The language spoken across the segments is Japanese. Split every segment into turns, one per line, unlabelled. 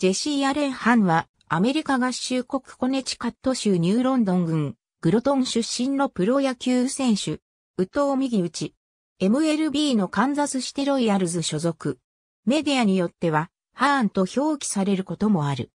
ジェシー・アレン・ハンは、アメリカ合衆国コネチカット州ニューロンドン郡、グロトン出身のプロ野球選手、ウト藤右打ち、MLB のカンザスシテロイヤルズ所属。メディアによっては、ハーンと表記されることもある。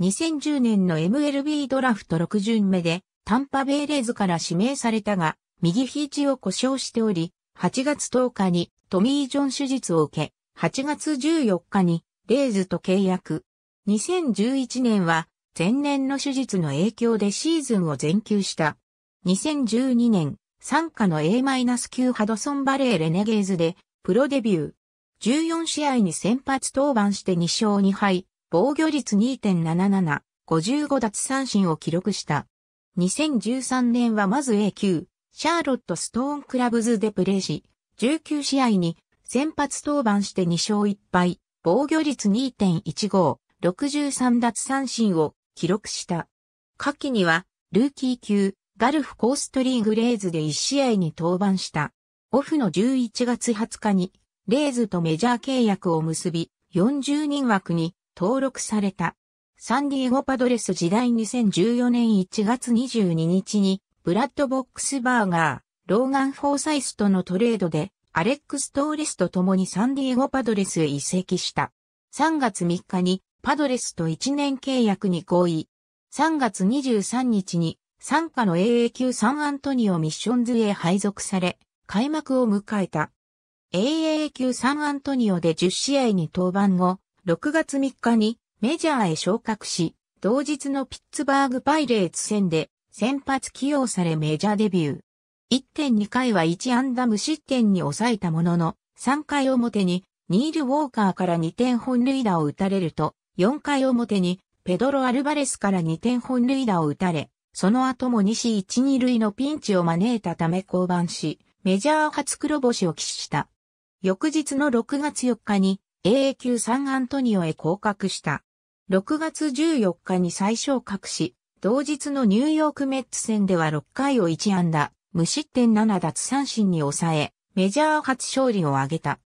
2010年の MLB ドラフト6巡目で、タンパベイレーズから指名されたが、右肘を故障しており、8月10日にトミー・ジョン手術を受け、8月14日にレーズと契約。2011年は前年の手術の影響でシーズンを全休した。2012年、参加の A-9 ハドソンバレーレネゲーズでプロデビュー。14試合に先発登板して2勝2敗、防御率2.77、55奪三振を記録した。2013年はまず A 級、シャーロット・ストーン・クラブズでプレーし、19試合に先発登板して2勝1敗、防御率2.15、63奪三振を記録した。下記には、ルーキー級、ガルフコーストリーグレーズで1試合に登板した。オフの11月20日に、レーズとメジャー契約を結び、40人枠に登録された。サンディエゴパドレス時代2014年1月22日に、ブラッドボックスバーガー、ローガン・フォーサイスとのトレードで、アレックス・トーレスと共にサンディエゴパドレスへ移籍した。3月3日にパドレスと1年契約に合意。3月23日に、参加の AA 級サンアントニオミッションズへ配属され、開幕を迎えた。AA 級サンアントニオで10試合に登板後、6月3日にメジャーへ昇格し、同日のピッツバーグパイレーツ戦で先発起用されメジャーデビュー。1.2回は1ンダム失点に抑えたものの、3回表にニール・ウォーカーから2点本塁打を打たれると、4回表に、ペドロ・アルバレスから2点本塁打を打たれ、その後も西一二塁のピンチを招いたため降板し、メジャー初黒星を喫した。翌日の6月4日に AA 級サンアントニオへ降格した。6月14日に最小格し、同日のニューヨークメッツ戦では6回を1安打、無失点7奪三振に抑え、メジャー初勝利を挙げた。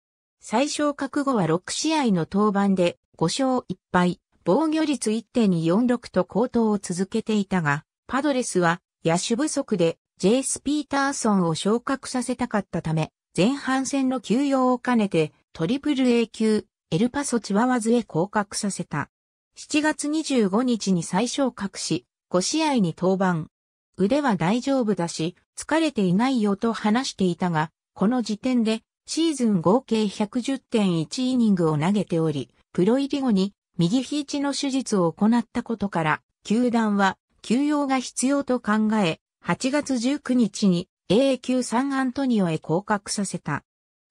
最小覚悟は6試合の登板で5勝1敗、防御率1.46と高騰を続けていたが、パドレスは野手不足でジェイス・ピーターソンを昇格させたかったため、前半戦の休養を兼ねてトリプル A 級、エルパソチワワズへ降格させた。7月25日に最小格し、5試合に登板。腕は大丈夫だし、疲れていないよと話していたが、この時点でシーズン合計110.1イニングを投げており、プロ入り後に右肘の手術を行ったことから、球団は休養が必要と考え、8月19日に A 級サンアントニオへ降格させた。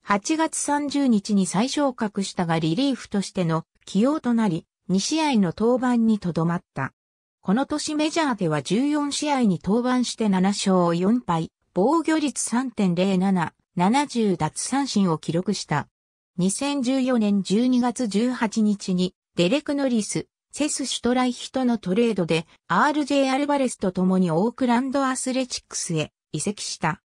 8月30日に再昇格したがリリーフとしての起用となり、2試合の登板にとどまった。この年メジャーでは14試合に登板して7勝4敗、防御率3.07、70奪三振を記録した。2014年12月18日に、デレク・ノリス、セス・シュトライヒとのトレードで、RJ・ アルバレスと共にオークランド・アスレチックスへ移籍した。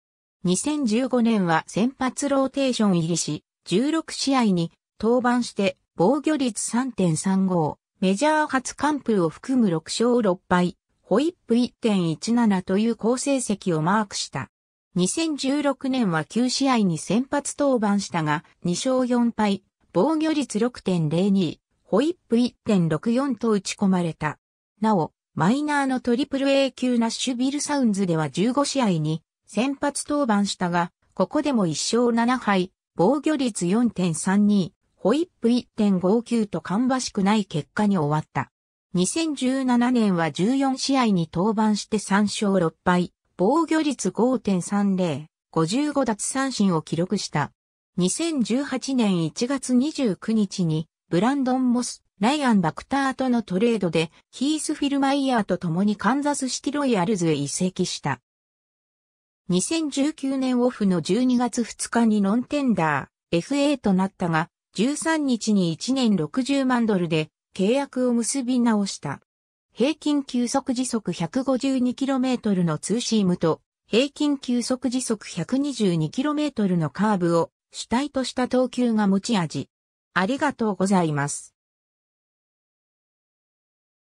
2015年は先発ローテーション入りし、16試合に登板して防御率3.35、メジャー初完封を含む6勝6敗、ホイップ1.17という好成績をマークした。2016年は9試合に先発登板したが、2勝4敗、防御率6.02、ホイップ1.64と打ち込まれた。なお、マイナーのトリプル A 級ナッシュビルサウンズでは15試合に先発登板したが、ここでも1勝7敗、防御率4.32、ホイップ1.59と芳しくない結果に終わった。2017年は14試合に登板して3勝6敗、防御率5.30、55奪三振を記録した。2018年1月29日に、ブランドン・モス、ライアン・バクターとのトレードで、ヒース・フィルマイヤーと共にカンザスシティロイヤルズへ移籍した。2019年オフの12月2日にノンテンダー、FA となったが、13日に1年60万ドルで契約を結び直した。平均急速時速 152km のツーシームと、平均急速時速 122km のカーブを主体とした投球が持ち味。ありがとうございます。